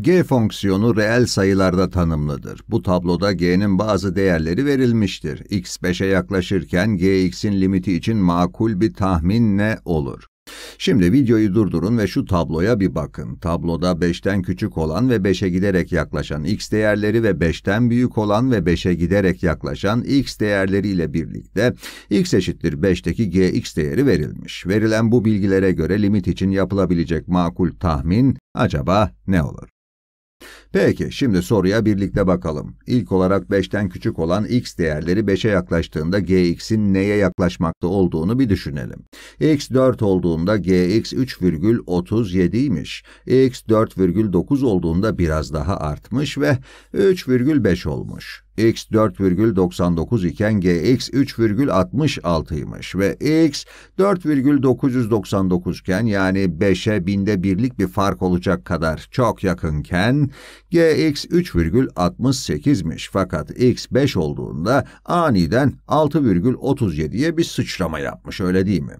G fonksiyonu reel sayılarda tanımlıdır. Bu tabloda g'nin bazı değerleri verilmiştir. x 5'e yaklaşırken gx'in limiti için makul bir tahmin ne olur? Şimdi videoyu durdurun ve şu tabloya bir bakın. Tabloda 5'ten küçük olan ve 5'e giderek yaklaşan x değerleri ve 5'ten büyük olan ve 5'e giderek yaklaşan x değerleriyle birlikte x eşittir 5'teki gx değeri verilmiş. Verilen bu bilgilere göre limit için yapılabilecek makul tahmin acaba ne olur? Peki şimdi soruya birlikte bakalım. İlk olarak 5'ten küçük olan x değerleri 5'e yaklaştığında gx'in neye yaklaşmakta olduğunu bir düşünelim. x 4 olduğunda gx 3,37'ymiş. x 4,9 olduğunda biraz daha artmış ve 3,5 olmuş x 4,99 iken gx 3,66'ymış ve x 4,999 iken yani 5'e binde birlik bir fark olacak kadar çok yakınken gx 3,68'miş fakat x 5 olduğunda aniden 6,37'ye bir sıçrama yapmış öyle değil mi?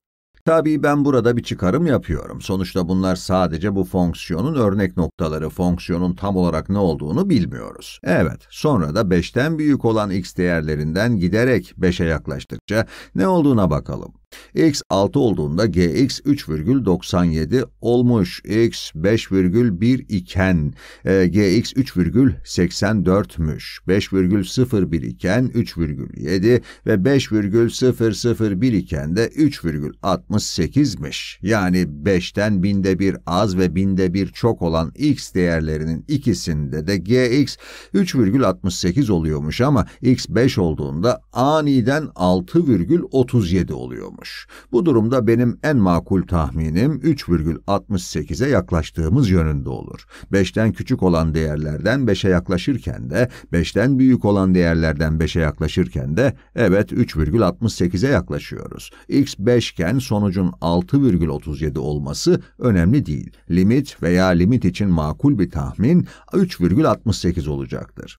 Tabii ben burada bir çıkarım yapıyorum. Sonuçta bunlar sadece bu fonksiyonun örnek noktaları. Fonksiyonun tam olarak ne olduğunu bilmiyoruz. Evet, sonra da 5'ten büyük olan x değerlerinden giderek 5'e yaklaştıkça ne olduğuna bakalım x 6 olduğunda gx 3,97 olmuş, x 5,1 iken e, gx 3,84'müş, 5,01 iken 3,7 ve 5,001 iken de 3,68'miş. Yani 5'ten binde bir az ve binde bir çok olan x değerlerinin ikisinde de gx 3,68 oluyormuş ama x 5 olduğunda aniden 6,37 oluyormuş olmuş. Bu durumda benim en makul tahminim 3,68'e yaklaştığımız yönünde olur. 5'ten küçük olan değerlerden 5'e yaklaşırken de, 5'ten büyük olan değerlerden 5'e yaklaşırken de evet 3,68'e yaklaşıyoruz. X 5 iken sonucun 6,37 olması önemli değil. Limit veya limit için makul bir tahmin 3,68 olacaktır.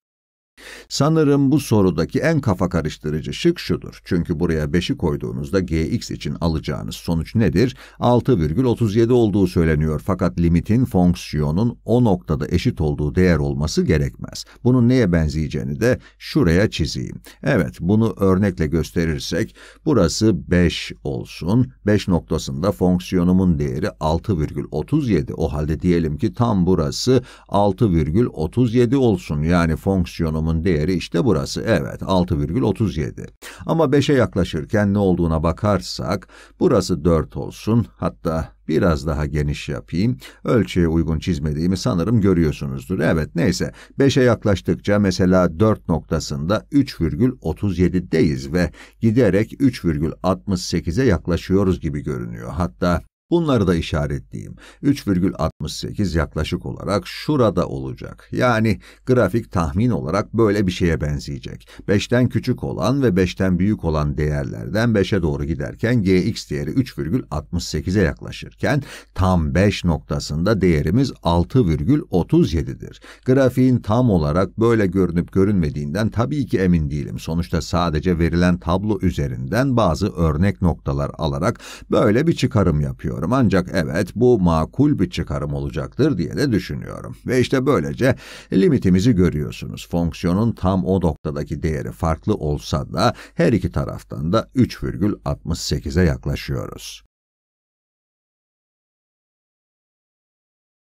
Sanırım bu sorudaki en kafa karıştırıcı şık şudur. Çünkü buraya 5'i koyduğunuzda gx için alacağınız sonuç nedir? 6,37 olduğu söyleniyor fakat limitin fonksiyonun o noktada eşit olduğu değer olması gerekmez. Bunun neye benzeyeceğini de şuraya çizeyim. Evet bunu örnekle gösterirsek burası 5 olsun. 5 noktasında fonksiyonumun değeri 6,37. O halde diyelim ki tam burası 6,37 olsun. Yani fonksiyonumun rakamın değeri işte burası. Evet 6,37. Ama 5'e yaklaşırken ne olduğuna bakarsak burası 4 olsun hatta biraz daha geniş yapayım. Ölçüye uygun çizmediğimi sanırım görüyorsunuzdur. Evet neyse 5'e yaklaştıkça mesela 4 noktasında 3,37'deyiz ve giderek 3,68'e yaklaşıyoruz gibi görünüyor. Hatta Bunları da işaretleyeyim. 3,68 yaklaşık olarak şurada olacak. Yani grafik tahmin olarak böyle bir şeye benzeyecek. 5'ten küçük olan ve 5'ten büyük olan değerlerden 5'e doğru giderken gx değeri 3,68'e yaklaşırken tam 5 noktasında değerimiz 6,37'dir. Grafiğin tam olarak böyle görünüp görünmediğinden tabii ki emin değilim. Sonuçta sadece verilen tablo üzerinden bazı örnek noktalar alarak böyle bir çıkarım yapıyorum düşünüyorum. Ancak evet bu makul bir çıkarım olacaktır diye de düşünüyorum. Ve işte böylece limitimizi görüyorsunuz. Fonksiyonun tam o noktadaki değeri farklı olsa da her iki taraftan da 3,68'e yaklaşıyoruz.